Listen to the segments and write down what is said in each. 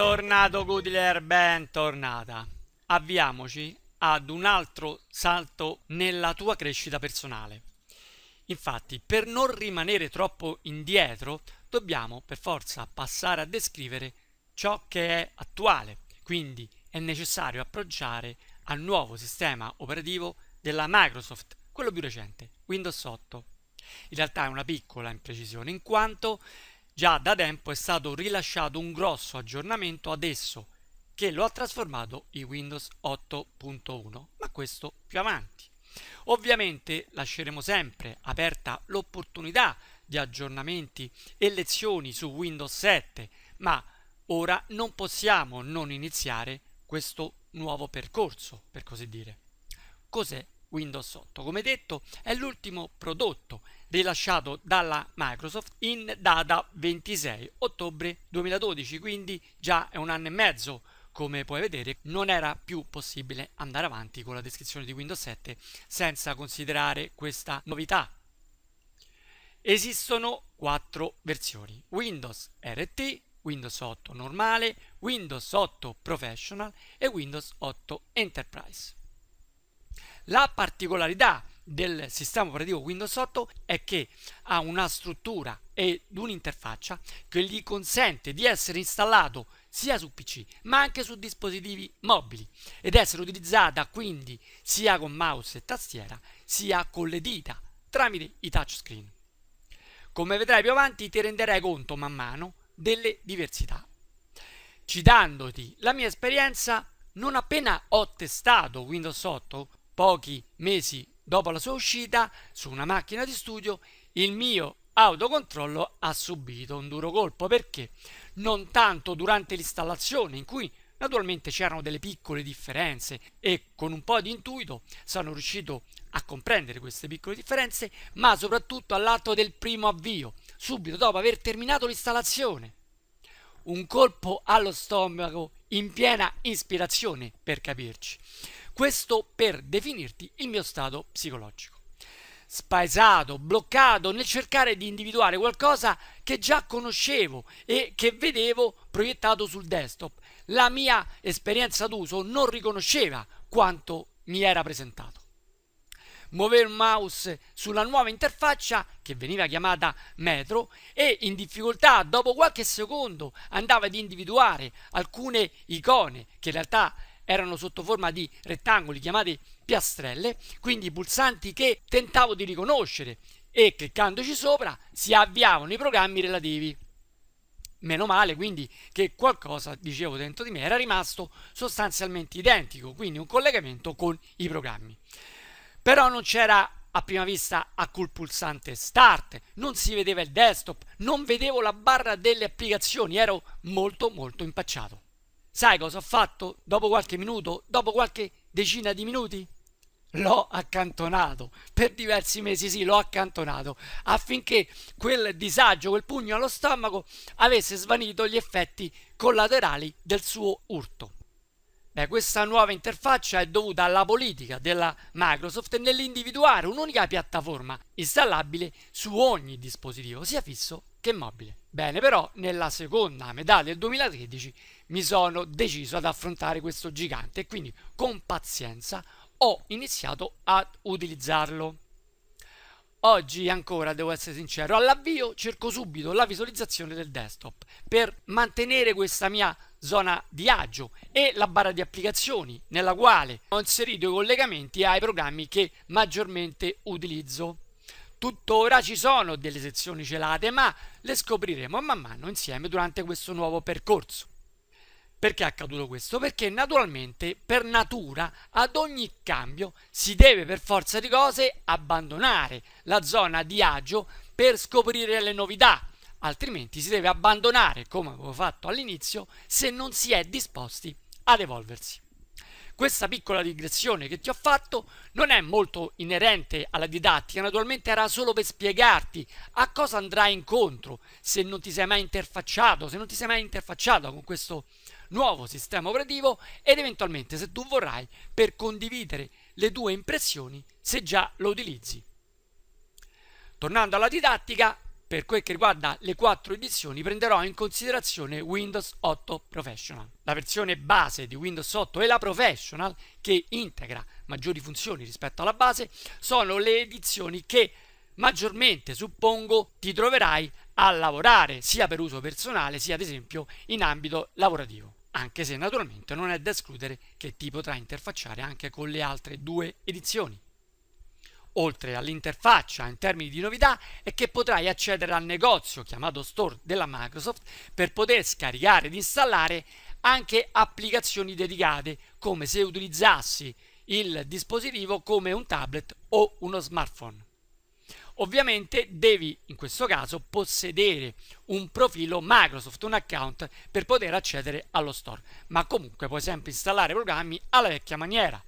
Bentornato Goodler, bentornata. Avviamoci ad un altro salto nella tua crescita personale. Infatti, per non rimanere troppo indietro, dobbiamo per forza passare a descrivere ciò che è attuale. Quindi è necessario approcciare al nuovo sistema operativo della Microsoft, quello più recente, Windows 8. In realtà è una piccola imprecisione, in quanto Già da tempo è stato rilasciato un grosso aggiornamento ad esso che lo ha trasformato in Windows 8.1, ma questo più avanti. Ovviamente lasceremo sempre aperta l'opportunità di aggiornamenti e lezioni su Windows 7, ma ora non possiamo non iniziare questo nuovo percorso, per così dire. Cos'è Windows 8. Come detto è l'ultimo prodotto rilasciato dalla Microsoft in data 26 ottobre 2012, quindi già è un anno e mezzo come puoi vedere non era più possibile andare avanti con la descrizione di Windows 7 senza considerare questa novità. Esistono quattro versioni, Windows RT, Windows 8 normale, Windows 8 Professional e Windows 8 Enterprise. La particolarità del sistema operativo Windows 8 è che ha una struttura ed un'interfaccia che gli consente di essere installato sia su PC ma anche su dispositivi mobili ed essere utilizzata quindi sia con mouse e tastiera sia con le dita tramite i touchscreen. Come vedrai più avanti ti renderai conto man mano delle diversità. Citandoti la mia esperienza, non appena ho testato Windows 8 pochi mesi dopo la sua uscita su una macchina di studio, il mio autocontrollo ha subito un duro colpo perché non tanto durante l'installazione in cui naturalmente c'erano delle piccole differenze e con un po' di intuito sono riuscito a comprendere queste piccole differenze, ma soprattutto all'atto del primo avvio, subito dopo aver terminato l'installazione un colpo allo stomaco in piena ispirazione, per capirci. Questo per definirti il mio stato psicologico. Spaesato, bloccato nel cercare di individuare qualcosa che già conoscevo e che vedevo proiettato sul desktop. La mia esperienza d'uso non riconosceva quanto mi era presentato muovere un mouse sulla nuova interfaccia che veniva chiamata Metro e in difficoltà dopo qualche secondo andava ad individuare alcune icone che in realtà erano sotto forma di rettangoli chiamate piastrelle, quindi pulsanti che tentavo di riconoscere e cliccandoci sopra si avviavano i programmi relativi. Meno male quindi che qualcosa, dicevo dentro di me, era rimasto sostanzialmente identico, quindi un collegamento con i programmi però non c'era a prima vista a col pulsante start, non si vedeva il desktop, non vedevo la barra delle applicazioni, ero molto molto impacciato. Sai cosa ho fatto dopo qualche minuto, dopo qualche decina di minuti? L'ho accantonato per diversi mesi, sì, l'ho accantonato affinché quel disagio, quel pugno allo stomaco avesse svanito gli effetti collaterali del suo urto. Beh, questa nuova interfaccia è dovuta alla politica della Microsoft nell'individuare un'unica piattaforma installabile su ogni dispositivo, sia fisso che mobile. Bene, però nella seconda metà del 2013 mi sono deciso ad affrontare questo gigante e quindi con pazienza ho iniziato ad utilizzarlo. Oggi ancora, devo essere sincero, all'avvio cerco subito la visualizzazione del desktop per mantenere questa mia zona di agio e la barra di applicazioni nella quale ho inserito i collegamenti ai programmi che maggiormente utilizzo. Tuttora ci sono delle sezioni celate ma le scopriremo man mano insieme durante questo nuovo percorso. Perché è accaduto questo? Perché naturalmente, per natura, ad ogni cambio si deve per forza di cose abbandonare la zona di agio per scoprire le novità, altrimenti si deve abbandonare, come avevo fatto all'inizio, se non si è disposti ad evolversi. Questa piccola digressione che ti ho fatto non è molto inerente alla didattica, naturalmente era solo per spiegarti a cosa andrai incontro se non ti sei mai interfacciato, se non ti sei mai interfacciato con questo nuovo sistema operativo ed eventualmente se tu vorrai per condividere le tue impressioni se già lo utilizzi. Tornando alla didattica, per quel che riguarda le quattro edizioni prenderò in considerazione Windows 8 Professional. La versione base di Windows 8 e la Professional, che integra maggiori funzioni rispetto alla base, sono le edizioni che maggiormente suppongo ti troverai a lavorare sia per uso personale sia ad esempio in ambito lavorativo anche se naturalmente non è da escludere che ti potrai interfacciare anche con le altre due edizioni Oltre all'interfaccia in termini di novità è che potrai accedere al negozio chiamato Store della Microsoft per poter scaricare ed installare anche applicazioni dedicate come se utilizzassi il dispositivo come un tablet o uno smartphone. Ovviamente devi in questo caso possedere un profilo Microsoft, un account per poter accedere allo store, ma comunque puoi sempre installare programmi alla vecchia maniera.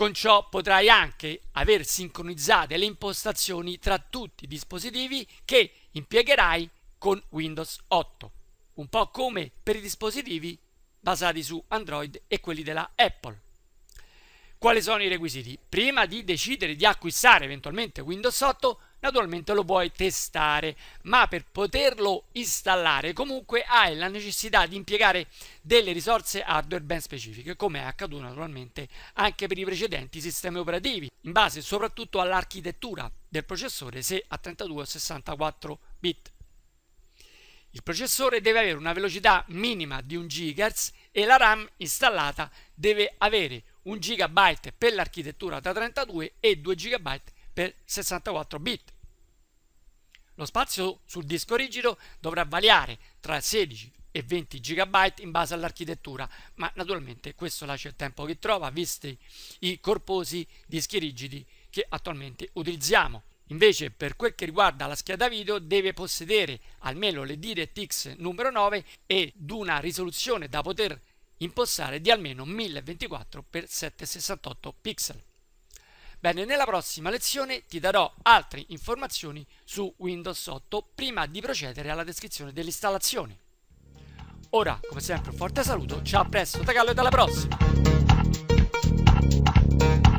Con ciò potrai anche aver sincronizzate le impostazioni tra tutti i dispositivi che impiegherai con Windows 8, un po' come per i dispositivi basati su Android e quelli della Apple. Quali sono i requisiti? Prima di decidere di acquistare eventualmente Windows 8, naturalmente lo puoi testare, ma per poterlo installare comunque hai la necessità di impiegare delle risorse hardware ben specifiche, come è accaduto naturalmente anche per i precedenti sistemi operativi, in base soprattutto all'architettura del processore, se a 32 o 64 bit. Il processore deve avere una velocità minima di 1 GHz e la RAM installata deve avere 1 GB per l'architettura da 32 e 2 GB per per 64 bit. Lo spazio sul disco rigido dovrà variare tra 16 e 20 GB in base all'architettura, ma naturalmente questo lascia il tempo che trova, visti i corposi dischi rigidi che attualmente utilizziamo. Invece per quel che riguarda la scheda video deve possedere almeno le DirectX numero 9 ed una risoluzione da poter impostare di almeno 1024x768 pixel. Bene, nella prossima lezione ti darò altre informazioni su Windows 8 prima di procedere alla descrizione dell'installazione. Ora, come sempre, un forte saluto, ciao a presto da Gallo e alla prossima!